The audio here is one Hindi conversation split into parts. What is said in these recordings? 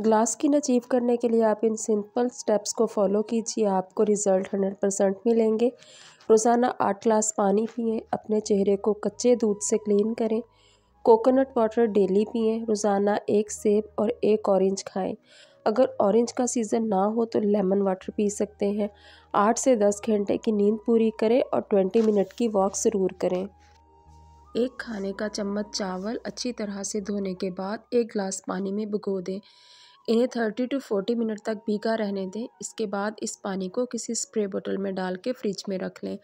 ग्लास स्किन अचीव करने के लिए आप इन सिंपल स्टेप्स को फॉलो कीजिए आपको रिज़ल्ट हंड्रेड परसेंट मिलेंगे रोज़ाना आठ ग्लास पानी पिए अपने चेहरे को कच्चे दूध से क्लीन करें कोकोनट वाटर डेली पिए रोज़ाना एक सेब और एक ऑरेंज खाएं अगर ऑरेंज का सीज़न ना हो तो लेमन वाटर पी सकते हैं आठ से दस घंटे की नींद पूरी करें और ट्वेंटी मिनट की वॉक ज़रूर करें एक खाने का चम्मच चावल अच्छी तरह से धोने के बाद एक गिलास पानी में भिगो दें इन्हें थर्टी टू फोर्टी मिनट तक भीगा रहने दें इसके बाद इस पानी को किसी स्प्रे बोतल में डाल के फ्रिज में रख लें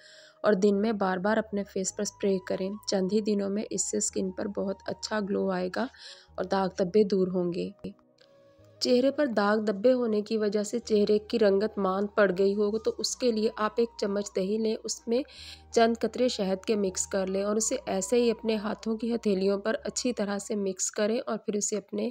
और दिन में बार बार अपने फेस पर स्प्रे करें चंद ही दिनों में इससे स्किन पर बहुत अच्छा ग्लो आएगा और दाग धब्बे दूर होंगे चेहरे पर दाग धब्बे होने की वजह से चेहरे की रंगत मान पड़ गई हो तो उसके लिए आप एक चम्मच दही लें उसमें चंद कतरे शहद के मिक्स कर लें और उसे ऐसे ही अपने हाथों की हथेलियों पर अच्छी तरह से मिक्स करें और फिर उसे अपने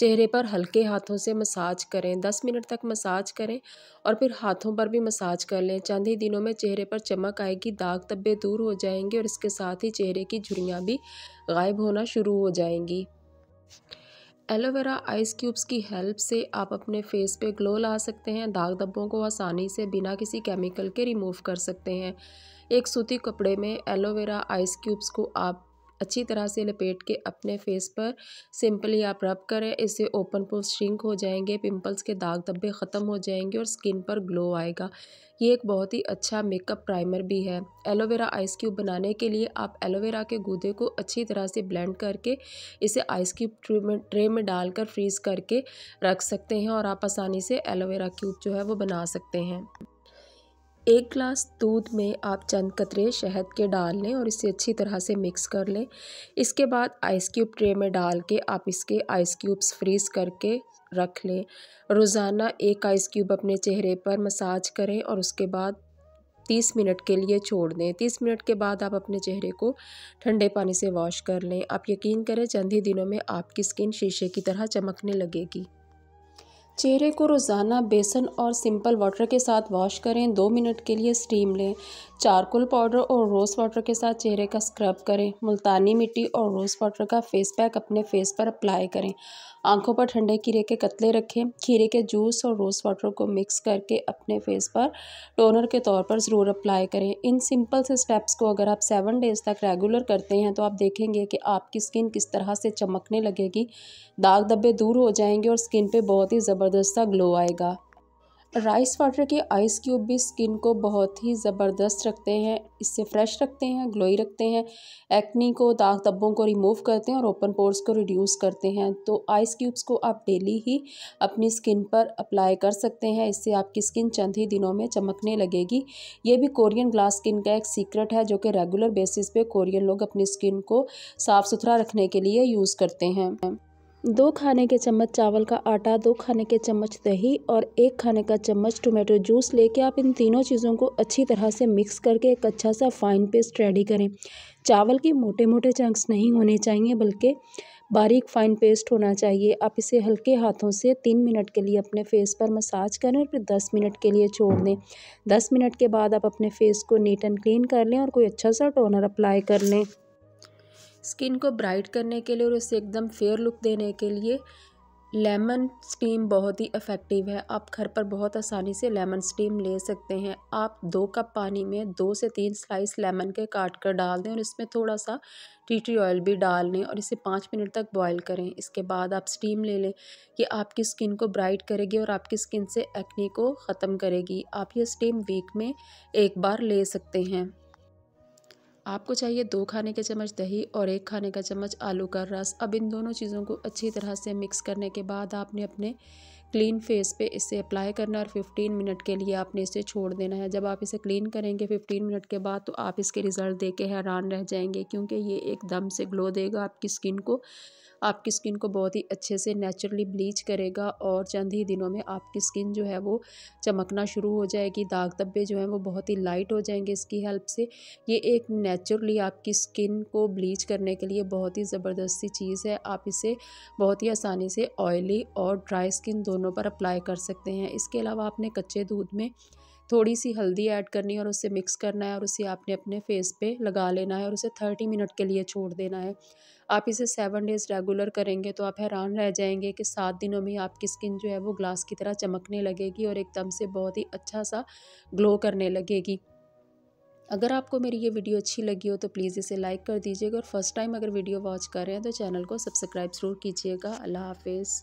चेहरे पर हल्के हाथों से मसाज करें दस मिनट तक मसाज करें और फिर हाथों पर भी मसाज कर लें चंद ही दिनों में चेहरे पर चमक आएगी दाग धब्बे दूर हो जाएंगे और इसके साथ ही चेहरे की झुरियाँ भी गायब होना शुरू हो जाएंगी एलोवेरा आइस क्यूब्स की हेल्प से आप अपने फेस पे ग्लो ला सकते हैं दाग धब्बों को आसानी से बिना किसी केमिकल के रिमूव कर सकते हैं एक सूती कपड़े में एलोवेरा आइस क्यूब्स को आप अच्छी तरह से लपेट के अपने फेस पर सिंपली आप रब करें इससे ओपन पोल श्रिंक हो जाएंगे पिंपल्स के दाग धब्बे ख़त्म हो जाएंगे और स्किन पर ग्लो आएगा ये एक बहुत ही अच्छा मेकअप प्राइमर भी है एलोवेरा आइस क्यूब बनाने के लिए आप एलोवेरा के गूदे को अच्छी तरह से ब्लेंड करके इसे आइस क्यूब ट्रे में ट्रे में डालकर फ्रीज़ करके रख सकते हैं और आप आसानी से एलोवेरा क्यूब जो है वो बना सकते हैं एक ग्लास दूध में आप चंद कतरे शहद के डाल लें और इसे अच्छी तरह से मिक्स कर लें इसके बाद आइस क्यूब ट्रे में डाल के आप इसके आइस क्यूब्स फ्रीज़ करके रख लें रोज़ाना एक आइस क्यूब अपने चेहरे पर मसाज करें और उसके बाद तीस मिनट के लिए छोड़ दें तीस मिनट के बाद आप अपने चेहरे को ठंडे पानी से वॉश कर लें आप यकीन करें चंद ही दिनों में आपकी स्किन शीशे की तरह चमकने लगेगी चेहरे को रोज़ाना बेसन और सिंपल वाटर के साथ वॉश करें दो मिनट के लिए स्टीम लें चारकोल पाउडर और रोज़ वाटर के साथ चेहरे का स्क्रब करें मुल्तानी मिट्टी और रोज़ वाटर का फेस पैक अपने फेस पर अप्लाई करें आंखों पर ठंडे खीरे के कतले रखें खीरे के जूस और रोज़ वाटर को मिक्स करके अपने फेस पर टोनर के तौर पर ज़रूर अप्लाई करें इन सिंपल से स्टेप्स को अगर आप सेवन डेज़ तक रेगुलर करते हैं तो आप देखेंगे कि आपकी स्किन किस तरह से चमकने लगेगी दाग धब्बे दूर हो जाएंगे और स्किन पर बहुत ही ज़बरदस्त ज़बरदस्त सा ग्लो आएगा राइस वाटर के आइस क्यूब भी स्किन को बहुत ही ज़बरदस्त रखते हैं इससे फ्रेश रखते हैं ग्लोई रखते हैं एक्नी को दाग धब्बों को रिमूव करते हैं और ओपन पोर्स को रिड्यूस करते हैं तो आइस क्यूब्स को आप डेली ही अपनी स्किन पर अप्लाई कर सकते हैं इससे आपकी स्किन चंद ही दिनों में चमकने लगेगी ये भी कोरियन ग्लास स्किन का एक सीक्रेट है जो कि रेगुलर बेसिस पे कोरियन लोग अपनी स्किन को साफ़ सुथरा रखने के लिए यूज़ करते हैं दो खाने के चम्मच चावल का आटा दो खाने के चम्मच दही और एक खाने का चम्मच टोमेटो जूस लेके आप इन तीनों चीज़ों को अच्छी तरह से मिक्स करके एक अच्छा सा फाइन पेस्ट रेडी करें चावल के मोटे मोटे चंक्स नहीं होने चाहिए बल्कि बारीक फाइन पेस्ट होना चाहिए आप इसे हल्के हाथों से तीन मिनट के लिए अपने फेस पर मसाज करें और फिर दस मिनट के लिए छोड़ दें दस मिनट के बाद आप अपने फेस को नीट एंड क्लीन कर लें और कोई अच्छा सा टोनर अप्लाई कर लें स्किन को ब्राइट करने के लिए और उसे एकदम फेयर लुक देने के लिए लेमन स्टीम बहुत ही इफ़ेक्टिव है आप घर पर बहुत आसानी से लेमन स्टीम ले सकते हैं आप दो कप पानी में दो से तीन स्लाइस लेमन के काट कर डाल दें और इसमें थोड़ा सा टी ट्री ऑयल भी डाल लें और इसे पाँच मिनट तक बॉईल करें इसके बाद आप स्टीम ले लें ये आपकी स्किन को ब्राइट करेगी और आपकी स्किन से एक्ने को ख़त्म करेगी आप ये स्टीम वीक में एक बार ले सकते हैं आपको चाहिए दो खाने के चम्मच दही और एक खाने का चम्मच आलू का रस अब इन दोनों चीज़ों को अच्छी तरह से मिक्स करने के बाद आपने अपने क्लीन फेस पे इसे अप्लाई करना और 15 मिनट के लिए आपने इसे छोड़ देना है जब आप इसे क्लीन करेंगे 15 मिनट के बाद तो आप इसके रिज़ल्ट दे के हैरान रह जाएंगे क्योंकि ये एकदम से ग्लो देगा आपकी स्किन को आपकी स्किन को बहुत ही अच्छे से नेचुरली ब्लीच करेगा और चंद ही दिनों में आपकी स्किन जो है वो चमकना शुरू हो जाएगी दाग धब्बे जो हैं वो बहुत ही लाइट हो जाएंगे इसकी हेल्प से ये एक नेचुरली आपकी स्किन को ब्लीच करने के लिए बहुत ही ज़बरदस्ती चीज़ है आप इसे बहुत ही आसानी से ऑयली और ड्राई स्किन दोनों दोनों पर अप्लाई कर सकते हैं इसके अलावा आपने कच्चे दूध में थोड़ी सी हल्दी ऐड करनी है और उसे मिक्स करना है और उसे आपने अपने फेस पे लगा लेना है और उसे थर्टी मिनट के लिए छोड़ देना है आप इसे सेवन डेज़ रेगुलर करेंगे तो आप हैरान रह जाएंगे कि सात दिनों में आपकी स्किन जो है वो ग्लास की तरह चमकने लगेगी और एकदम से बहुत ही अच्छा सा ग्लो करने लगेगी अगर आपको मेरी ये वीडियो अच्छी लगी हो तो प्लीज़ इसे लाइक कर दीजिएगा और फर्स्ट टाइम अगर वीडियो वॉच कर रहे हैं तो चैनल को सब्सक्राइब ज़रूर कीजिएगा अल्लाह हाफिज़